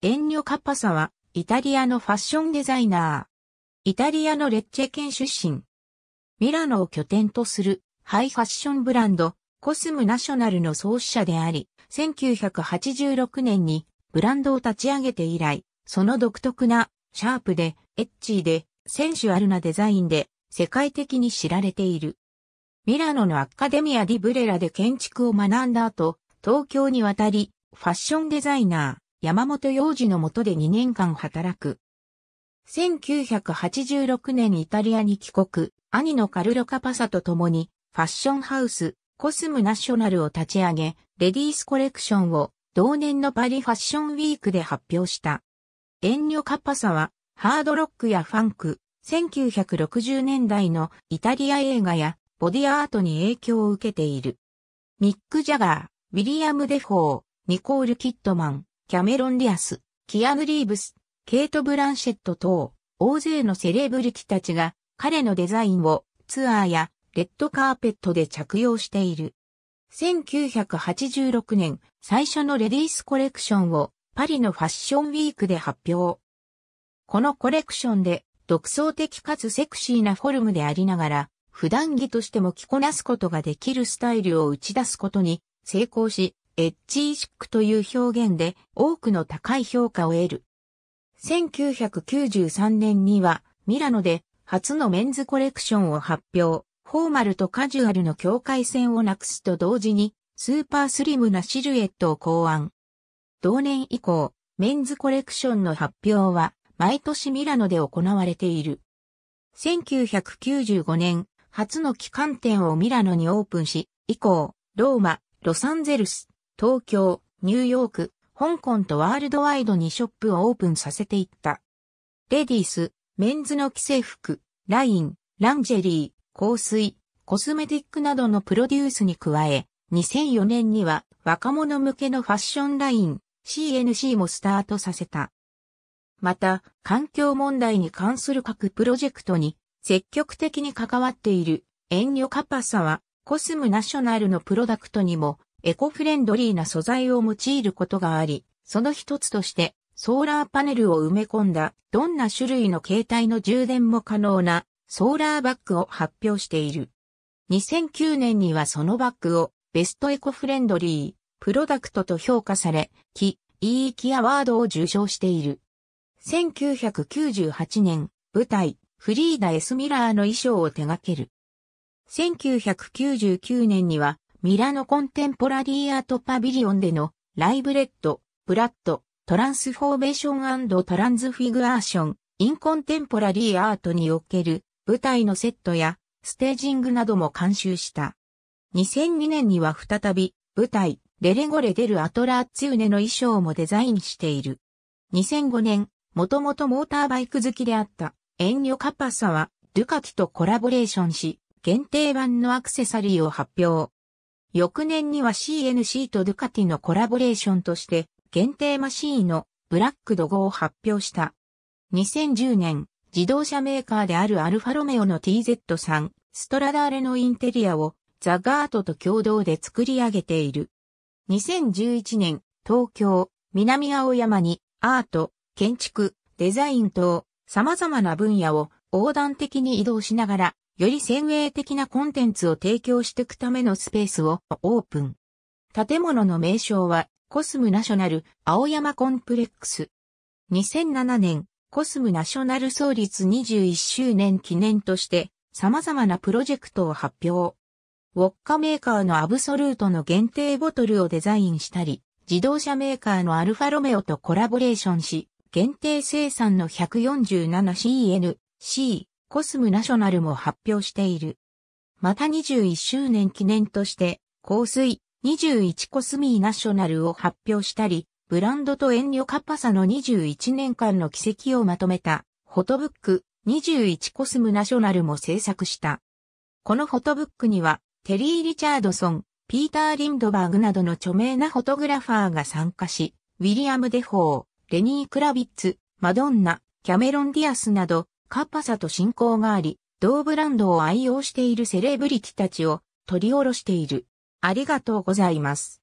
エンニョ・カッパサは、イタリアのファッションデザイナー。イタリアのレッチェ県出身。ミラノを拠点とする、ハイファッションブランド、コスムナショナルの創始者であり、1986年に、ブランドを立ち上げて以来、その独特な、シャープで、エッチーで、センシュアルなデザインで、世界的に知られている。ミラノのアカデミア・ディ・ブレラで建築を学んだ後、東京に渡り、ファッションデザイナー、山本洋次の下で2年間働く。1986年イタリアに帰国、兄のカルロ・カパサと共に、ファッションハウス、コスムナショナルを立ち上げ、レディースコレクションを同年のパリファッションウィークで発表した。エンニョ・カパサは、ハードロックやファンク、1960年代のイタリア映画やボディアートに影響を受けている。ミック・ジャガー、ウィリアム・デフォー、ニコール・キットマン、キャメロン・ディアス、キアヌ・リーブス、ケイト・ブランシェット等、大勢のセレブリティたちが彼のデザインをツアーやレッドカーペットで着用している。1986年最初のレディースコレクションをパリのファッションウィークで発表。このコレクションで独創的かつセクシーなフォルムでありながら普段着としても着こなすことができるスタイルを打ち出すことに成功し、エッジーシックという表現で多くの高い評価を得る。1993年にはミラノで初のメンズコレクションを発表、フォーマルとカジュアルの境界線をなくすと同時にスーパースリムなシルエットを考案。同年以降、メンズコレクションの発表は毎年ミラノで行われている。1995年、初の期間店をミラノにオープンし、以降、ローマ、ロサンゼルス、東京、ニューヨーク、香港とワールドワイドにショップをオープンさせていった。レディース、メンズの規制服、ライン、ランジェリー、香水、コスメティックなどのプロデュースに加え、2004年には若者向けのファッションライン、CNC もスタートさせた。また、環境問題に関する各プロジェクトに積極的に関わっている遠慮カパサはコスムナショナルのプロダクトにもエコフレンドリーな素材を用いることがあり、その一つとしてソーラーパネルを埋め込んだどんな種類の携帯の充電も可能なソーラーバッグを発表している。2009年にはそのバッグをベストエコフレンドリープロダクトと評価され、キ・イーキアワードを受賞している。1998年、舞台、フリーダ・エス・ミラーの衣装を手掛ける。1999年には、ミラノコンテンポラリーアートパビリオンでのライブレッド、ブラッド、トランスフォーメーショントランズフィグアーション、インコンテンポラリーアートにおける舞台のセットやステージングなども監修した。2002年には再び舞台、レレゴレデルアトラーツユネの衣装もデザインしている。2005年、もともとモーターバイク好きであったエンニョカパサはドゥカティとコラボレーションし、限定版のアクセサリーを発表。翌年には CNC とドゥカティのコラボレーションとして、限定マシーンのブラックドゴを発表した。2010年、自動車メーカーであるアルファロメオの TZ3、ストラダーレのインテリアをザガートと共同で作り上げている。2011年、東京、南青山にアート、建築、デザイン等様々な分野を横断的に移動しながらより先鋭的なコンテンツを提供していくためのスペースをオープン。建物の名称は、コスムナショナル青山コンプレックス。2007年、コスムナショナル創立21周年記念として、様々なプロジェクトを発表。ウォッカメーカーのアブソルートの限定ボトルをデザインしたり、自動車メーカーのアルファロメオとコラボレーションし、限定生産の 147CNC コスムナショナルも発表している。また21周年記念として、香水21コスミーナショナルを発表したり、ブランドと遠慮カッパサの21年間の軌跡をまとめた、フォトブック21コスムナショナルも制作した。このフォトブックには、テリー・リチャードソン、ピーター・リンドバーグなどの著名なフォトグラファーが参加し、ウィリアム・デフォー、レニー・クラビッツ、マドンナ、キャメロン・ディアスなど、カッパさと親交があり、同ブランドを愛用しているセレブリティたちを取り下ろしている。ありがとうございます。